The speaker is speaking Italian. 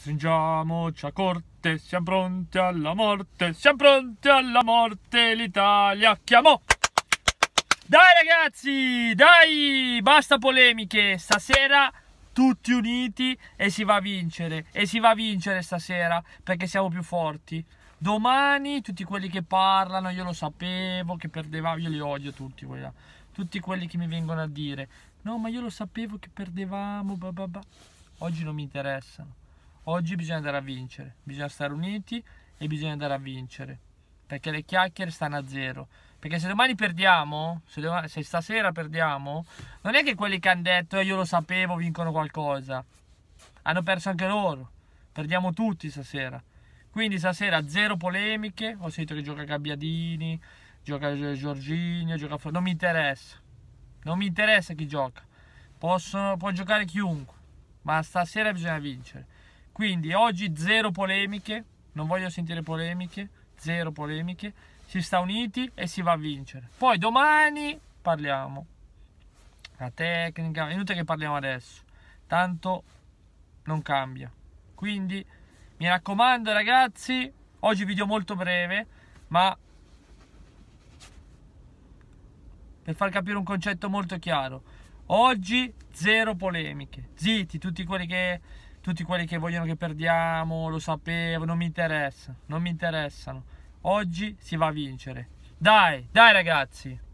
Stringiamoci a corte, siamo pronti alla morte, siamo pronti alla morte, l'Italia chiamò! Dai ragazzi, dai, basta polemiche, stasera tutti uniti e si va a vincere, e si va a vincere stasera perché siamo più forti. Domani tutti quelli che parlano, io lo sapevo che perdevamo, io li odio tutti, là, tutti quelli che mi vengono a dire, no ma io lo sapevo che perdevamo, bah bah bah. oggi non mi interessano. Oggi bisogna andare a vincere, bisogna stare uniti e bisogna andare a vincere, perché le chiacchiere stanno a zero. Perché se domani perdiamo, se, domani, se stasera perdiamo, non è che quelli che hanno detto eh, io lo sapevo vincono qualcosa. Hanno perso anche loro. Perdiamo tutti stasera. Quindi stasera zero polemiche. Ho sentito che gioca Gabbiadini, gioca Giorginio, gioca... Non mi interessa. Non mi interessa chi gioca. Possono, può giocare chiunque. Ma stasera bisogna vincere. Quindi oggi zero polemiche, non voglio sentire polemiche, zero polemiche, si sta uniti e si va a vincere. Poi domani parliamo. La tecnica, inutile che parliamo adesso, tanto non cambia. Quindi mi raccomando ragazzi, oggi video molto breve, ma per far capire un concetto molto chiaro. Oggi zero polemiche. Zitti tutti quelli che tutti quelli che vogliono che perdiamo, lo sapevo, non mi interessa, non mi interessano. Oggi si va a vincere. Dai, dai ragazzi!